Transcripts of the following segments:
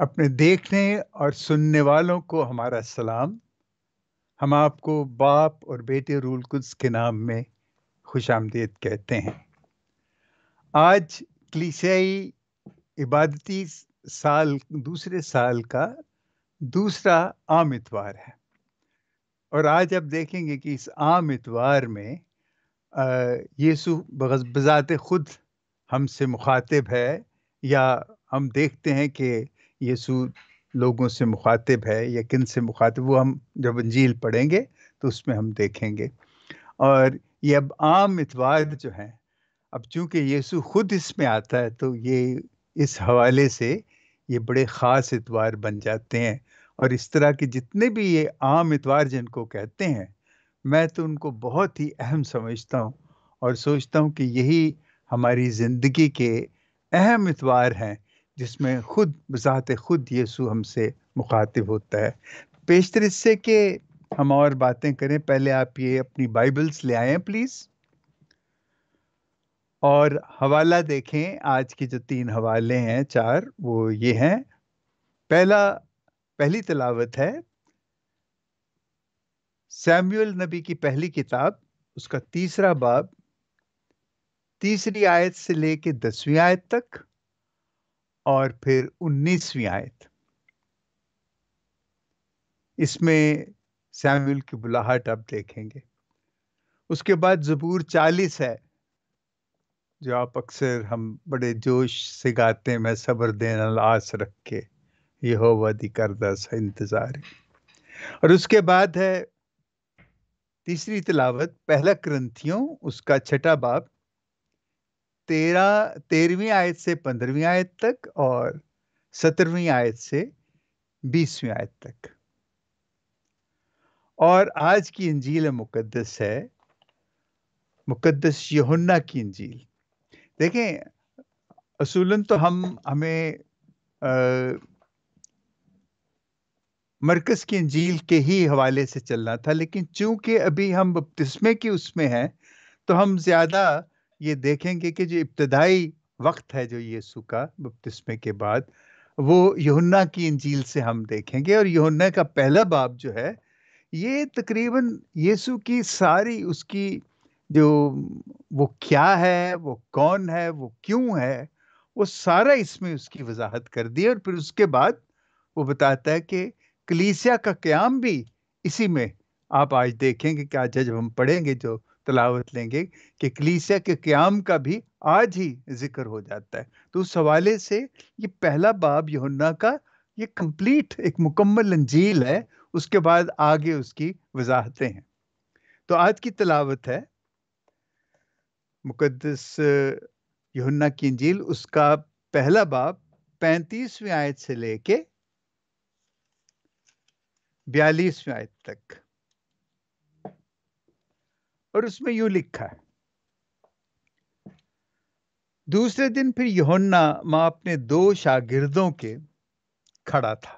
अपने देखने और सुनने वालों को हमारा सलाम हम आपको बाप और बेटे रूल कुछ के नाम में खुश आमदीद कहते हैं आज क्लिशाई इबादती साल दूसरे साल का दूसरा आम इतवार है और आज आप देखेंगे कि इस आम इतवार में यीशु बजात खुद हमसे मुखातिब है या हम देखते हैं कि यीशु लोगों से मुखातिब है या किन से मुखातिब वो हम जब अंजील पढ़ेंगे तो उसमें हम देखेंगे और ये अब आम इतवाद जो हैं अब चूंकि यीशु खुद इसमें आता है तो ये इस हवाले से ये बड़े ख़ास इतवार बन जाते हैं और इस तरह के जितने भी ये आम इतवार जिनको कहते हैं मैं तो उनको बहुत ही अहम समझता हूँ और सोचता हूँ कि यही हमारी ज़िंदगी के अहम इतवार हैं जिसमें खुद बजात खुद यीशु हमसे मुखातिब होता है पेशतर इससे कि हम और बातें करें पहले आप ये अपनी बाइबल्स ले आए प्लीज़ और हवाला देखें आज के जो तीन हवाले हैं चार वो ये हैं पहला पहली तलावत है सैमुअल नबी की पहली किताब उसका तीसरा बाब तीसरी आयत से लेके दसवीं आयत तक और फिर 19वीं आयत इसमें सैमुअल की बुलाहट आप देखेंगे उसके बाद जबूर चालीस है जो आप अक्सर हम बड़े जोश से गाते हैं मैं सबर देना आस रख के ये हो करदा सा इंतज़ार और उसके बाद है तीसरी तलावत पहला ग्रंथियों उसका छठा बाप तेरह तेरहवीं आयत से पंद्रहवीं आयत तक और सत्रहवीं आयत से बीसवीं आयत तक और आज की इंजील मुकद्दस है मुकद्दस यहुन्ना की इंजील देखें असूलन तो हम हमें मरकज की इंजील के ही हवाले से चलना था लेकिन चूंकि अभी हम बपतिस्मे की उसमें हैं तो हम ज़्यादा ये देखेंगे कि जो इब्तदाई वक्त है जो यीशु का बपतिस्मे के बाद वो यहुन्ना की इंजील से हम देखेंगे और यहुन्ना का पहला बाब जो है ये तकरीबन यीशु की सारी उसकी जो वो क्या है वो कौन है वो क्यों है वो सारा इसमें उसकी वजाहत कर दी और फिर उसके बाद वो बताता है कि कलीसिया का क्याम भी इसी में आप आज देखेंगे कि आज जब हम पढ़ेंगे जो तलावत लेंगे कि कलीसिया के क्याम का भी आज ही जिक्र हो जाता है तो उस हवाले से ये पहला बाब यहुन्ना का ये कंप्लीट एक मुकम्मल अंजील है उसके बाद आगे उसकी वजाहतें हैं तो आज की तलावत है मुकदस यहुन्ना की अंजील उसका पहला बाब पैंतीसवीं आयत से लेके बयालीसवीं आयत तक और उसमें यू लिखा दूसरे दिन फिर योहन्ना माँ अपने दो शागिर्दों के खड़ा था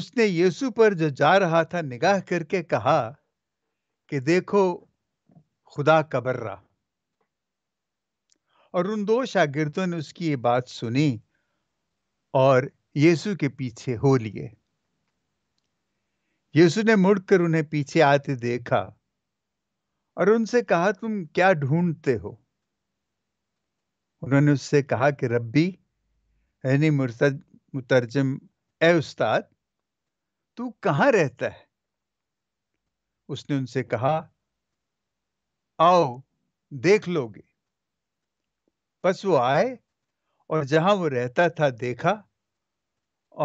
उसने यीशु पर जो जा रहा था निगाह करके कहा कि देखो खुदा कबर रहा और उन दो शागिर्दों ने उसकी ये बात सुनी और यीशु के पीछे हो लिए यीशु ने मुड़कर उन्हें पीछे आते देखा और उनसे कहा तुम क्या ढूंढते हो उन्होंने उससे कहा कि रब्बी यानी मुतरजम ए उस्ताद तू कहा रहता है उसने उनसे कहा आओ देख लोगे बस वो आए और जहां वो रहता था देखा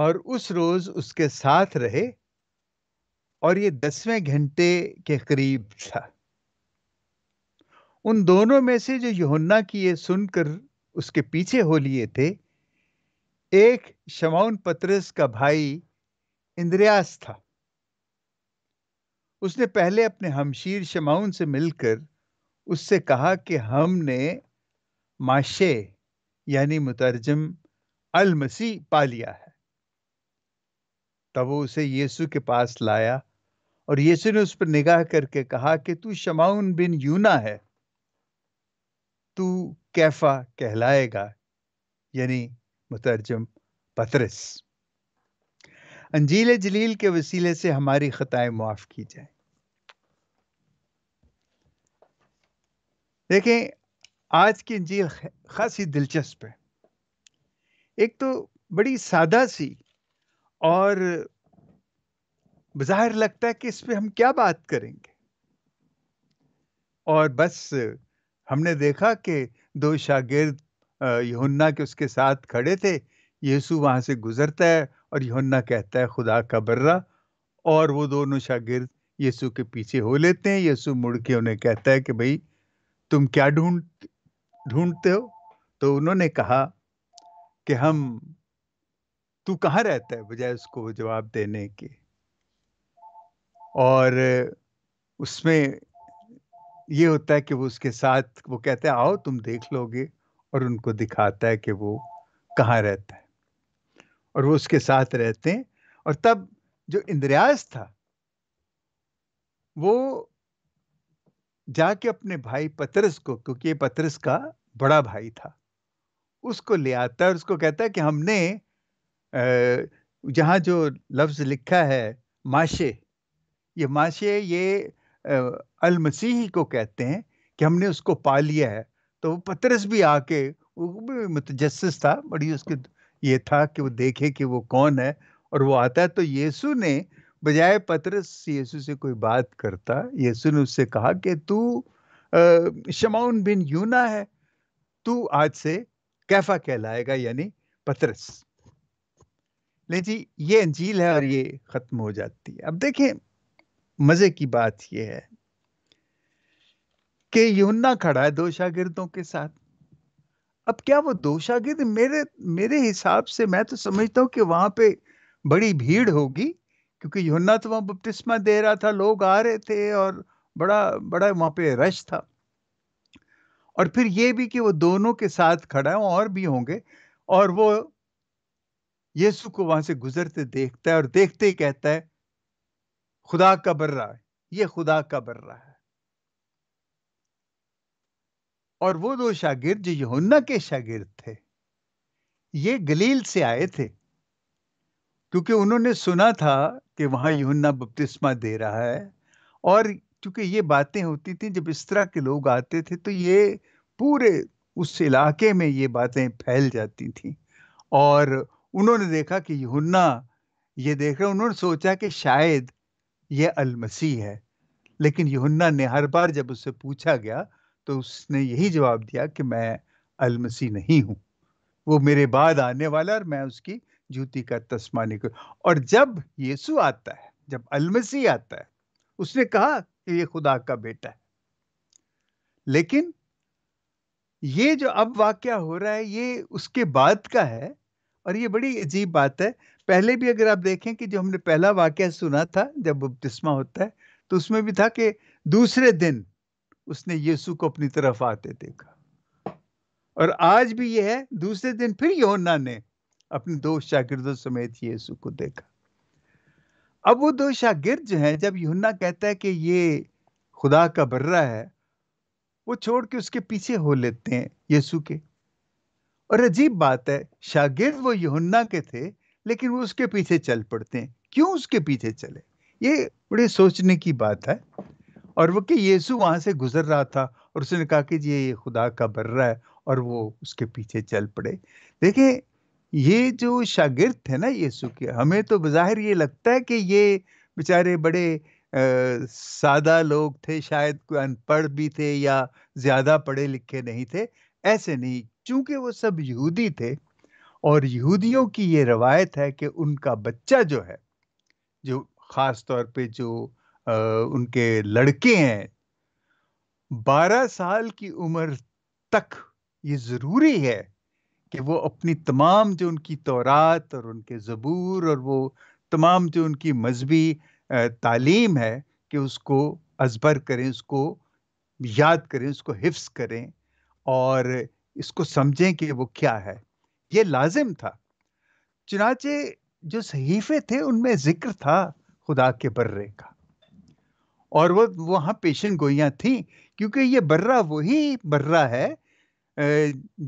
और उस रोज उसके साथ रहे और ये दसवें घंटे के करीब था उन दोनों में से जो योन्ना की ये सुनकर उसके पीछे हो लिए थे एक शमाउन पत्रस का भाई इंद्रियास था उसने पहले अपने हमशीर शमाउन से मिलकर उससे कहा कि हमने माशे यानी मुतरजम अल मसीह पा लिया है तब वो उसे यीशु के पास लाया और यीशु ने उस पर निगाह करके कहा कि तू शमाउन बिन यूना है तू कैफा कहलाएगा यानी मुतरजम पतरस अंजील जलील के वसीले से हमारी खताएं माफ की जाए देखें आज की अंजील खासी दिलचस्प है एक तो बड़ी सादा सी और बाहर लगता है कि इस पर हम क्या बात करेंगे और बस हमने देखा कि दो शागिर्द यहुन्ना के उसके साथ खड़े थे यीशु वहां से गुजरता है और यहुन्ना कहता है खुदा का बर्रा और वो दोनों शागिर्द यीशु के पीछे हो लेते हैं यीशु मुड़ के उन्हें कहता है कि भाई तुम क्या ढूंढ ढूंढते हो तो उन्होंने कहा कि हम तू कहाँ रहता है बजाय उसको जवाब देने के और उसमें ये होता है कि वो उसके साथ वो कहते हैं आओ तुम देख लोगे और उनको दिखाता है कि वो कहाँ रहता है और वो उसके साथ रहते हैं और तब जो इंद्रयास था वो जाके अपने भाई पतरस को क्योंकि ये पतरस का बड़ा भाई था उसको ले आता है और उसको कहता है कि हमने जहाँ जो लफ्ज लिखा है माशे ये माशे ये अल को कहते हैं कि हमने उसको पा लिया है तो वो पतरस भी आके वो मुतजस था बड़ी उसके ये था कि वो देखे कि वो कौन है और वो आता है तो यीशु ने बजाय पतरस यीशु से कोई बात करता यीशु ने उससे कहा कि तू शमाउन बिन यूना है तू आज से कैफा कहलाएगा यानी पतरस ले जी ये अंजील है और ये ख़त्म हो जाती है अब देखें मजे की बात यह है कि युना खड़ा है दो शागिर्दों के साथ अब क्या वो दो शागिर्द मेरे मेरे हिसाब से मैं तो समझता हूं कि वहां पे बड़ी भीड़ होगी क्योंकि युना तो वहां बपतिस्मा दे रहा था लोग आ रहे थे और बड़ा बड़ा वहां पे रश था और फिर ये भी कि वो दोनों के साथ खड़ा है और भी होंगे और वो यीशु को वहां से गुजरते देखता है और देखते ही कहता है खुदा का बर्रा है ये खुदा का बर्रा है और वो दो शागिर्द जो यहुन्ना के शागिर्द थे ये गलील से आए थे क्योंकि उन्होंने सुना था कि वहां यहुन्ना बपतिस्मा दे रहा है और क्योंकि ये बातें होती थी जब इस तरह के लोग आते थे तो ये पूरे उस इलाके में ये बातें फैल जाती थी और उन्होंने देखा कि यहुन्ना ये देख रहे उन्होंने सोचा कि शायद ये अलमसीह है लेकिन यहुन्ना ने हर बार जब उससे पूछा गया तो उसने यही जवाब दिया कि मैं अलमसी नहीं हूं वो मेरे बाद आने वाला और मैं उसकी जूती का तस्मा निकल और जब यीशु आता है जब अलमसी आता है उसने कहा कि ये खुदा का बेटा है लेकिन ये जो अब वाक्य हो रहा है ये उसके बाद का है और ये बड़ी अजीब बात है पहले भी अगर आप देखें कि जो हमने पहला वाक्य सुना था जब बपतिस्मा होता है तो उसमें भी था कि दूसरे दिन उसने यीशु को अपनी तरफ आते देखा और आज भी यह है दूसरे दिन फिर योना ने अपने दो शागिर्दों समेत यीशु को देखा अब वो दो शागिर्द जो हैं जब यूहन्ना कहता है कि ये खुदा का बर्रा है वो छोड़ के उसके पीछे हो लेते हैं यीशु के और अजीब बात है शागिर्द वो यूहन्ना के थे लेकिन वो उसके पीछे चल पड़ते हैं क्यों उसके पीछे चले ये बड़े सोचने की बात है और वो कि यीशु वहां से गुजर रहा था और उसने कहा कि ये खुदा का बर्रा है और वो उसके पीछे चल पड़े देखें ये जो शागिर्द थे ना यीशु के हमें तो बाहिर ये लगता है कि ये बेचारे बड़े आ, सादा लोग थे शायद कोई अनपढ़ भी थे या ज़्यादा पढ़े लिखे नहीं थे ऐसे नहीं चूंकि वो सब यहूदी थे और यहूदियों की ये रवायत है कि उनका बच्चा जो है जो ख़ास तौर पे जो आ, उनके लड़के हैं बारह साल की उम्र तक ये ज़रूरी है कि वो अपनी तमाम जो उनकी तौरात और उनके ज़बूर और वो तमाम जो उनकी मजहबी तालीम है कि उसको अजबर करें उसको याद करें उसको हिफ्स करें और इसको समझें कि वो क्या है ये लाजिम था चुनाचे जो सहीफे थे उनमें जिक्र था खुदा के बर्रे का और वो वहाँ पेशन गोइयाँ थीं क्योंकि ये बर्रा वही बर्रा है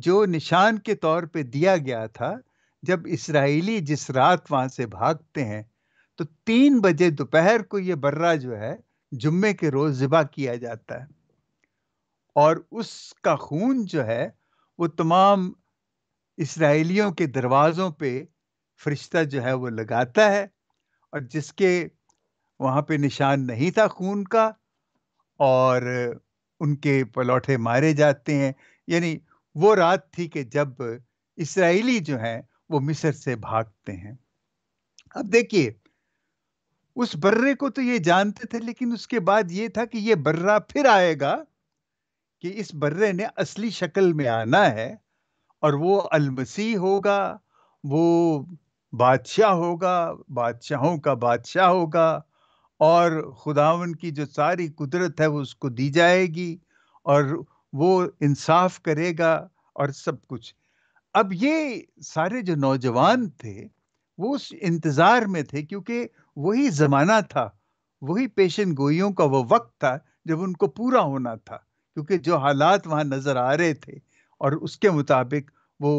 जो निशान के तौर पे दिया गया था जब इसराइली जिस रात वहाँ से भागते हैं तो तीन बजे दोपहर को ये बर्रा जो है जुम्मे के रोज़ ज़िबा किया जाता है और उसका खून जो है वो तमाम इसराइलियों के दरवाज़ों पे फरिश्ता जो है वो लगाता है और जिसके वहाँ पे निशान नहीं था खून का और उनके पलौठे मारे जाते हैं यानी वो रात थी कि जब इसराइली जो हैं वो मिस्र से भागते हैं अब देखिए उस बर्रे को तो ये जानते थे लेकिन उसके बाद ये था कि ये बर्रा फिर आएगा कि इस बर्रे ने असली शक्ल में आना है और वो अलमसी होगा वो बादशाह होगा बादशाहों का बादशाह होगा और खुदावन की जो सारी कुदरत है वो उसको दी जाएगी और वो इंसाफ करेगा और सब कुछ अब ये सारे जो नौजवान थे वो उस इंतज़ार में थे क्योंकि वही ज़माना था वही पेशन गोइयों का वो वक्त था जब उनको पूरा होना था क्योंकि जो हालात वहाँ नज़र आ रहे थे और उसके मुताबिक वो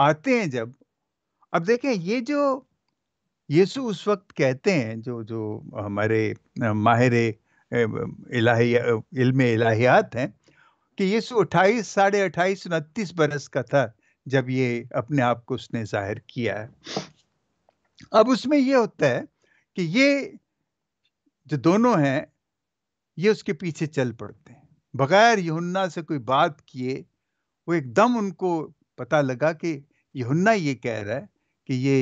आते हैं जब अब देखें ये जो यीशु उस वक्त कहते हैं जो जो हमारे माहिर इलाही इलाहियात हैं कि यीशु अट्ठाईस साढ़े अट्ठाईस उनतीस बरस का था जब ये अपने आप को उसने जाहिर किया है अब उसमें ये होता है कि ये जो दोनों हैं ये उसके पीछे चल पड़ते हैं बगैर युन्ना से कोई बात किए वो एकदम उनको पता लगा कि युन्ना ये कह रहा है कि ये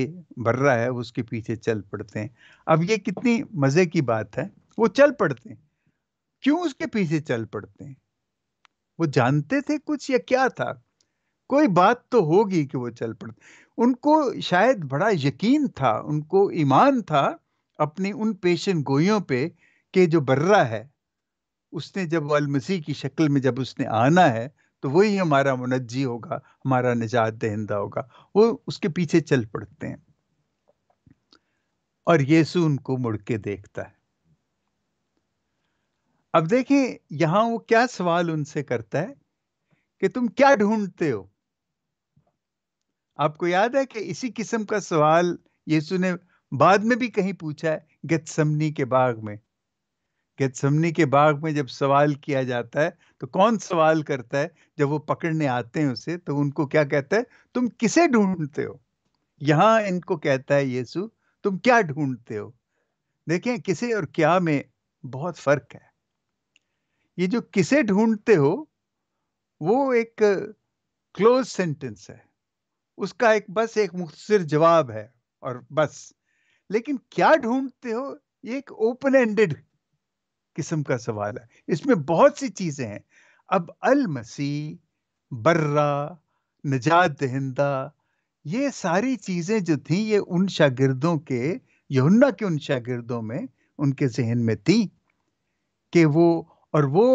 बर्रा है उसके पीछे चल पड़ते हैं अब ये कितनी मज़े की बात है वो चल पड़ते हैं क्यों उसके पीछे चल पड़ते हैं वो जानते थे कुछ या क्या था कोई बात तो होगी कि वो चल पड़ते उनको शायद बड़ा यकीन था उनको ईमान था अपनी उन पेशन गोइयों पे कि जो बर्रा है उसने जब अलमसीह की शक्ल में जब उसने आना है तो वही हमारा मुनजी होगा हमारा निजात दहिंदा होगा वो उसके पीछे चल पड़ते हैं और यीशु उनको मुड़ के देखता है अब देखें यहां वो क्या सवाल उनसे करता है कि तुम क्या ढूंढते हो आपको याद है कि इसी किस्म का सवाल यीशु ने बाद में भी कहीं पूछा है गतसमनी के बाग में गैतसमनी के बाग में जब सवाल किया जाता है तो कौन सवाल करता है जब वो पकड़ने आते हैं उसे तो उनको क्या कहता है तुम किसे ढूंढते हो यहाँ इनको कहता है यीशु तुम क्या ढूंढते हो देखें किसे और क्या में बहुत फर्क है ये जो किसे ढूंढते हो वो एक क्लोज सेंटेंस है उसका एक बस एक मुख्तर जवाब है और बस लेकिन क्या ढूंढते हो ये एक ओपन एंडेड किस्म का सवाल है इसमें बहुत सी चीज़ें हैं अब अल मसीह बर्रा नजात दहिंदा ये सारी चीज़ें जो थी ये उन शागिर्दों के यहुन्ना के उन शागिर्दों में उनके जहन में थी कि वो और वो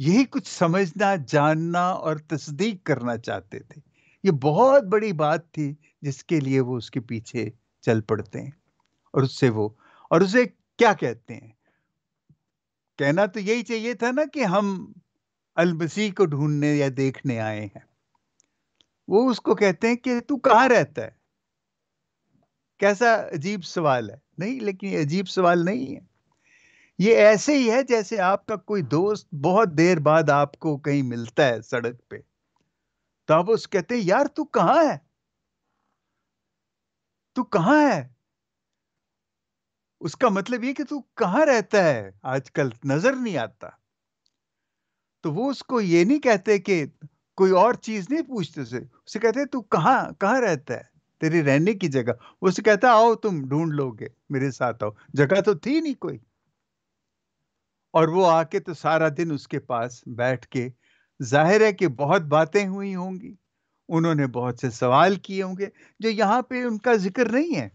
यही कुछ समझना जानना और तस्दीक करना चाहते थे ये बहुत बड़ी बात थी जिसके लिए वो उसके पीछे चल पड़ते हैं और उससे वो और उसे क्या कहते हैं कहना तो यही चाहिए था ना कि हम अलबसी को ढूंढने या देखने आए हैं वो उसको कहते हैं कि तू कहाँ रहता है कैसा अजीब सवाल है नहीं लेकिन अजीब सवाल नहीं है ये ऐसे ही है जैसे आपका कोई दोस्त बहुत देर बाद आपको कहीं मिलता है सड़क पे तो आप उस कहते हैं यार तू कहाँ है तू कहाँ है उसका मतलब ये कि तू कहाँ रहता है आजकल नजर नहीं आता तो वो उसको ये नहीं कहते कि कोई और चीज नहीं पूछते उसे उसे कहते तू कहाँ कहाँ रहता है तेरी रहने की जगह उसे कहता आओ तुम ढूंढ लोगे मेरे साथ आओ जगह तो थी नहीं कोई और वो आके तो सारा दिन उसके पास बैठ के जाहिर है कि बहुत बातें हुई होंगी उन्होंने बहुत से सवाल किए होंगे जो यहाँ पे उनका जिक्र नहीं है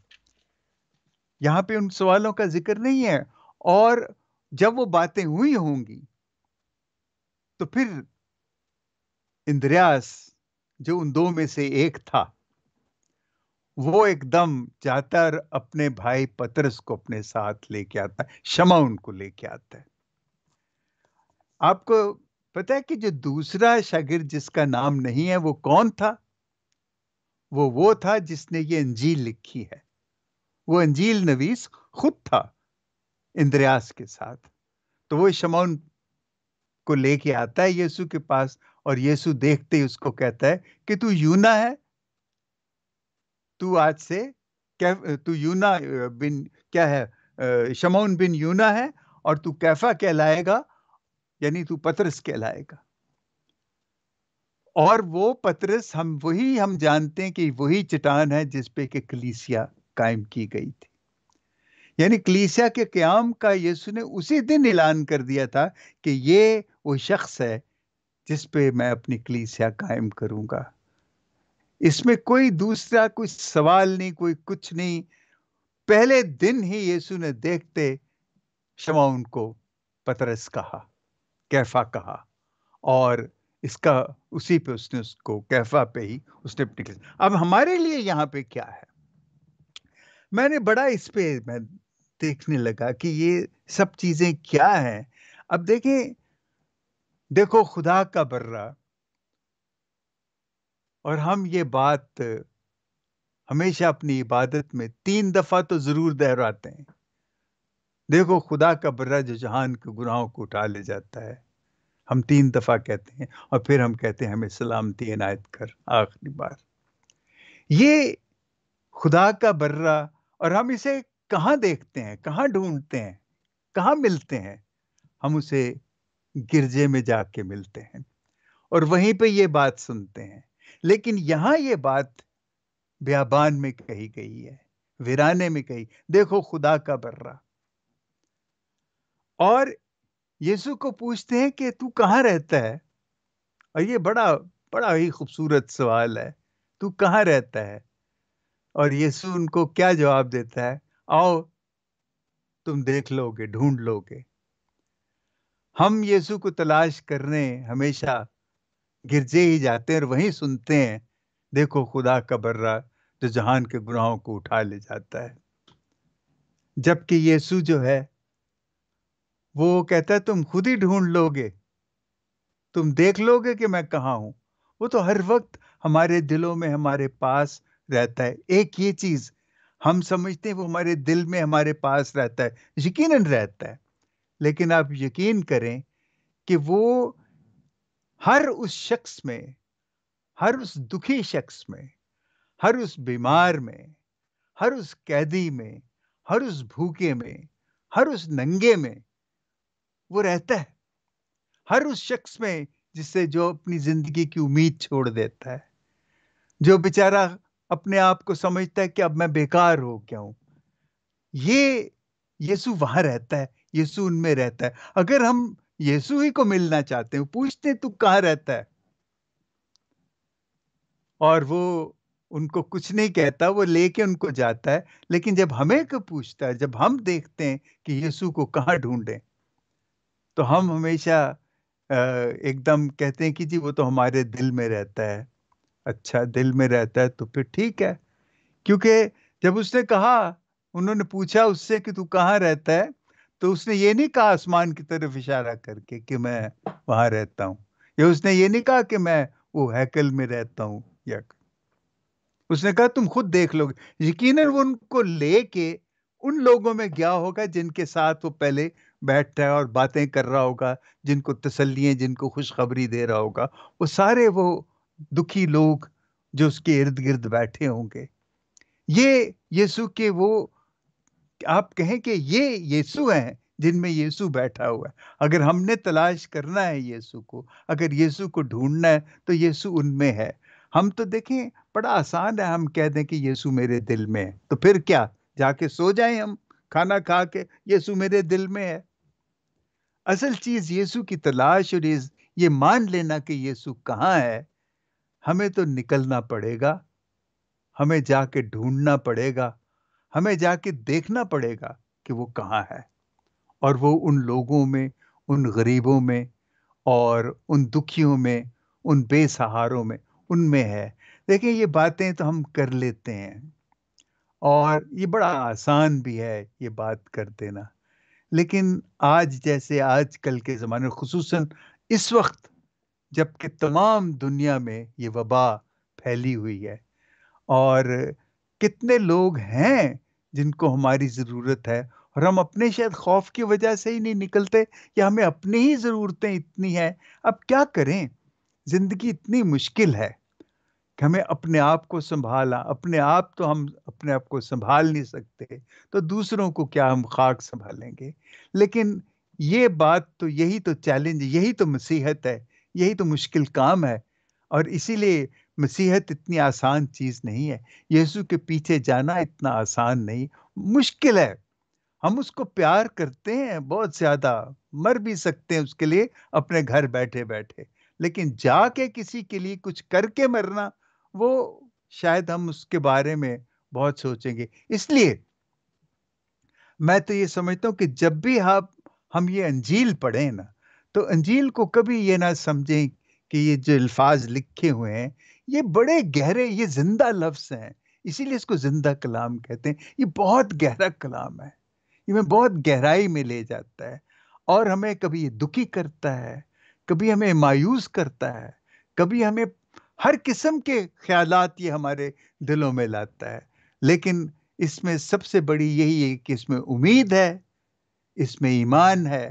यहाँ पे उन सवालों का जिक्र नहीं है और जब वो बातें हुई होंगी तो फिर इंद्रयास जो उन दो में से एक था वो एकदम जाता अपने भाई पतरस को अपने साथ लेके आता है क्षमा उनको लेके आता है आपको पता है कि जो दूसरा शागिर जिसका नाम नहीं है वो कौन था वो वो था जिसने ये अंजील लिखी है वो अंजील नवीस खुद था इंद्रयास के साथ तो वो शमौन को लेके आता है यीशु के पास और यीशु देखते ही उसको कहता है कि तू यूना है तू आज से क्या तू यूना बिन क्या है शमौन बिन यूना है और तू कैफा कहलाएगा यानी तू पतरस कहलाएगा और वो पतरस हम वही हम जानते हैं कि वही चट्टान है जिसपे कि कलीसिया कायम की गई थी यानी कलीसिया के क्याम का यीशु ने उसी दिन ऐलान कर दिया था कि ये वो शख्स है जिस पे मैं अपनी कलीसिया कायम करूंगा इसमें कोई दूसरा कोई सवाल नहीं कोई कुछ नहीं पहले दिन ही यीशु ने देखते शमाउन को पतरस कहा कैफा कहा और इसका उसी पे उसने उसको कैफा पे ही उसने अब हमारे लिए यहाँ पे क्या है मैंने बड़ा इस पे मैं देखने लगा कि ये सब चीजें क्या हैं अब देखें देखो खुदा का बर्रा और हम ये बात हमेशा अपनी इबादत में तीन दफा तो जरूर दोहराते हैं देखो खुदा का बर्रा जो जहान के गुनाहों को उठा ले जाता है हम तीन दफा कहते हैं और फिर हम कहते हैं हमें सलामती इनायत कर आखिरी बार ये खुदा का बर्रा और हम इसे कहाँ देखते हैं कहाँ ढूंढते हैं कहाँ मिलते हैं हम उसे गिरजे में जाके मिलते हैं और वहीं पे ये बात सुनते हैं लेकिन यहाँ ये बात ब्याबान में कही गई है वीराने में कही देखो खुदा का बर्रा और यीशु को पूछते हैं कि तू कहाँ रहता है और ये बड़ा बड़ा ही खूबसूरत सवाल है तू कहाँ रहता है और यीशु उनको क्या जवाब देता है आओ तुम देख लोगे ढूंढ लोगे हम यीशु को तलाश करने हमेशा गिरजे ही जाते हैं और वहीं सुनते हैं देखो खुदा का बर्रा जो जहान के गुनाहों को उठा ले जाता है जबकि यीशु जो है वो कहता है तुम खुद ही ढूंढ लोगे तुम देख लोगे कि मैं कहाँ हूं वो तो हर वक्त हमारे दिलों में हमारे पास रहता है एक ये चीज हम समझते हैं वो हमारे दिल में हमारे पास रहता है यकीन रहता है लेकिन आप यकीन करें कि वो हर उस शख्स में हर उस दुखी शख्स में हर उस बीमार में हर उस कैदी में हर उस भूखे में हर उस नंगे में वो रहता है हर उस शख्स में जिससे जो अपनी जिंदगी की उम्मीद छोड़ देता है जो बेचारा अपने आप को समझता है कि अब मैं बेकार हो क्या हूं ये यीशु वहां रहता है यीशु उनमें रहता है अगर हम यीशु ही को मिलना चाहते हैं पूछते तू कहा रहता है और वो उनको कुछ नहीं कहता वो लेके उनको जाता है लेकिन जब हमें को पूछता है जब हम देखते हैं कि यीशु को कहाँ ढूंढें तो हम हमेशा एकदम कहते हैं कि जी वो तो हमारे दिल में रहता है अच्छा दिल में रहता है तो फिर ठीक है क्योंकि जब उसने कहा उन्होंने पूछा उससे कि तू कहाँ रहता है तो उसने ये नहीं कहा आसमान की तरफ इशारा करके कि मैं वहां रहता हूँ या उसने ये नहीं कहा कि मैं वो हैकल में रहता हूँ या उसने कहा तुम खुद देख लोगे यकीनन वो उनको लेके उन लोगों में गया होगा जिनके साथ वो पहले बैठ है और बातें कर रहा होगा जिनको तसलियां जिनको खुशखबरी दे रहा होगा वो सारे वो दुखी लोग जो उसके इर्द गिर्द बैठे होंगे ये यीशु के वो आप कहें कि ये यीशु हैं जिनमें यीशु बैठा हुआ है अगर हमने तलाश करना है यीशु को अगर यीशु को ढूंढना है तो यीशु उनमें है हम तो देखें बड़ा आसान है हम कह दें कि यीशु मेरे दिल में है तो फिर क्या जाके सो जाएं हम खाना खा के यीशु मेरे दिल में है असल चीज यीशु की तलाश और ये मान लेना कि यीशु कहाँ है हमें तो निकलना पड़ेगा हमें जाके ढूंढना पड़ेगा हमें जाके देखना पड़ेगा कि वो कहाँ है और वो उन लोगों में उन गरीबों में और उन दुखियों में उन बेसहारों में उनमें है देखिए ये बातें तो हम कर लेते हैं और ये बड़ा आसान भी है ये बात कर देना लेकिन आज जैसे आजकल के ज़माने में खसूस इस वक्त जबकि तमाम दुनिया में ये वबा फैली हुई है और कितने लोग हैं जिनको हमारी ज़रूरत है और हम अपने शायद खौफ की वजह से ही नहीं निकलते या हमें अपनी ही ज़रूरतें इतनी हैं अब क्या करें ज़िंदगी इतनी मुश्किल है कि हमें अपने आप को संभाला अपने आप तो हम अपने आप को संभाल नहीं सकते तो दूसरों को क्या हम खाक संभालेंगे लेकिन ये बात तो यही तो चैलेंज यही तो मसीहत है यही तो मुश्किल काम है और इसीलिए मसीहत इतनी आसान चीज़ नहीं है यीशु के पीछे जाना इतना आसान नहीं मुश्किल है हम उसको प्यार करते हैं बहुत ज़्यादा मर भी सकते हैं उसके लिए अपने घर बैठे बैठे लेकिन जाके किसी के लिए कुछ करके मरना वो शायद हम उसके बारे में बहुत सोचेंगे इसलिए मैं तो ये समझता हूँ कि जब भी आप हाँ, हम ये अंजील पढ़ें ना तो अंजील को कभी ये ना समझें कि ये जो अल्फाज लिखे हुए हैं ये बड़े गहरे ये जिंदा लफ्स हैं इसीलिए इसको जिंदा कलाम कहते हैं ये बहुत गहरा कलाम है ये हमें बहुत गहराई में ले जाता है और हमें कभी ये दुखी करता है कभी हमें मायूस करता है कभी हमें हर किस्म के ख्याल ये हमारे दिलों में लाता है लेकिन इसमें सबसे बड़ी यही है कि इसमें उम्मीद है इसमें ईमान है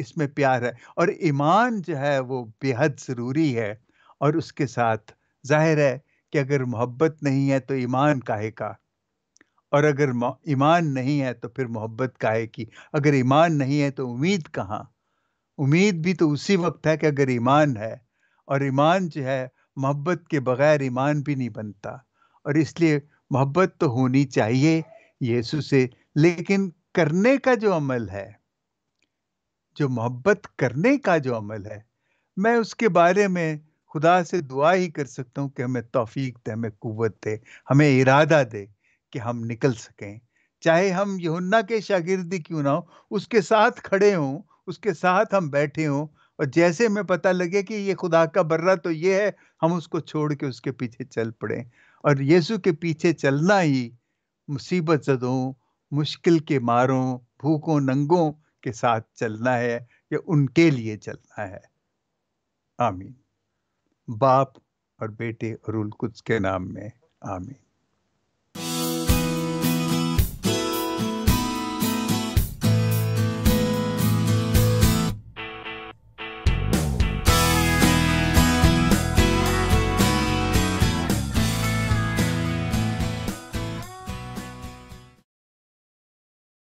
इसमें प्यार है और ईमान जो है वो बेहद ज़रूरी है और उसके साथ जाहिर है कि अगर मोहब्बत नहीं है तो ईमान काहे का और अगर ईमान नहीं है तो फिर मोहब्बत काहे की अगर ईमान नहीं है तो उम्मीद कहाँ उम्मीद भी तो उसी वक्त है कि अगर ईमान है और ईमान जो है मोहब्बत के बगैर ईमान भी नहीं बनता और इसलिए मोहब्बत तो होनी चाहिए यीशु से लेकिन करने का जो अमल है जो मोहब्बत करने का जो अमल है मैं उसके बारे में खुदा से दुआ ही कर सकता हूँ कि हमें तोफीक दे हमें कुत दे हमें इरादा दे कि हम निकल सकें चाहे हम यहुन्ना के शागिर्दी क्यों ना हो उसके साथ खड़े हों उसके साथ हम बैठे हों और जैसे हमें पता लगे कि ये खुदा का बर्रा तो ये है हम उसको छोड़ के उसके पीछे चल पड़े और यीशु के पीछे चलना ही मुसीबत जदों मुश्किल के मारों भूखों नंगों के साथ चलना है या उनके लिए चलना है आमीन बाप और बेटे और कुछ के नाम में आमीन